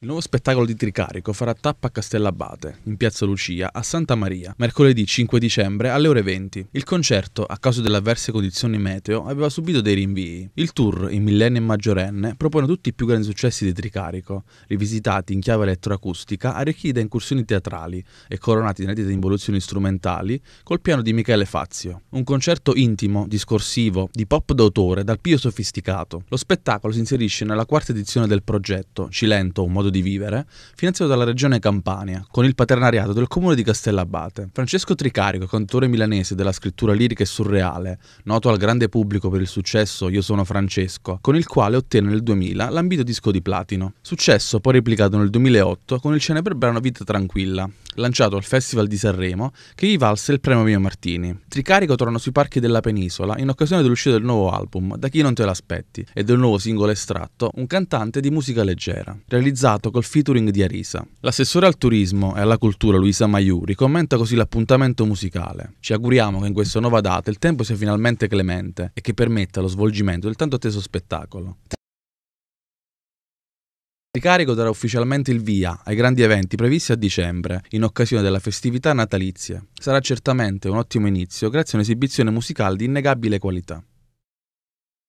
Il nuovo spettacolo di Tricarico farà tappa a Castellabate, in Piazza Lucia, a Santa Maria, mercoledì 5 dicembre alle ore 20. Il concerto, a causa delle avverse condizioni meteo, aveva subito dei rinvii. Il tour, in millennio e maggiorenne, propone tutti i più grandi successi di Tricarico, rivisitati in chiave elettroacustica, arricchiti da incursioni teatrali e coronati da inedite involuzioni strumentali col piano di Michele Fazio. Un concerto intimo, discorsivo, di pop d'autore, dal pio sofisticato. Lo spettacolo si inserisce nella quarta edizione del progetto, Cilento, un modo modo di vivere, finanziato dalla regione Campania, con il paternariato del comune di Castellabate. Francesco Tricarico, cantore milanese della scrittura lirica e surreale, noto al grande pubblico per il successo Io sono Francesco, con il quale ottenne nel 2000 l'ambito disco di platino. Successo poi replicato nel 2008 con il celebre brano Vita Tranquilla, lanciato al Festival di Sanremo, che gli valse il premio Mio Martini. Tricarico torna sui parchi della penisola in occasione dell'uscita del nuovo album Da chi non te l'aspetti e del nuovo singolo estratto Un cantante di musica leggera, realizzato realizzato col featuring di Arisa. L'assessore al turismo e alla cultura Luisa Maiuri commenta così l'appuntamento musicale. Ci auguriamo che in questa nuova data il tempo sia finalmente clemente e che permetta lo svolgimento del tanto atteso spettacolo. Il Ricarico darà ufficialmente il via ai grandi eventi previsti a dicembre, in occasione della festività natalizia. Sarà certamente un ottimo inizio grazie a un'esibizione musicale di innegabile qualità.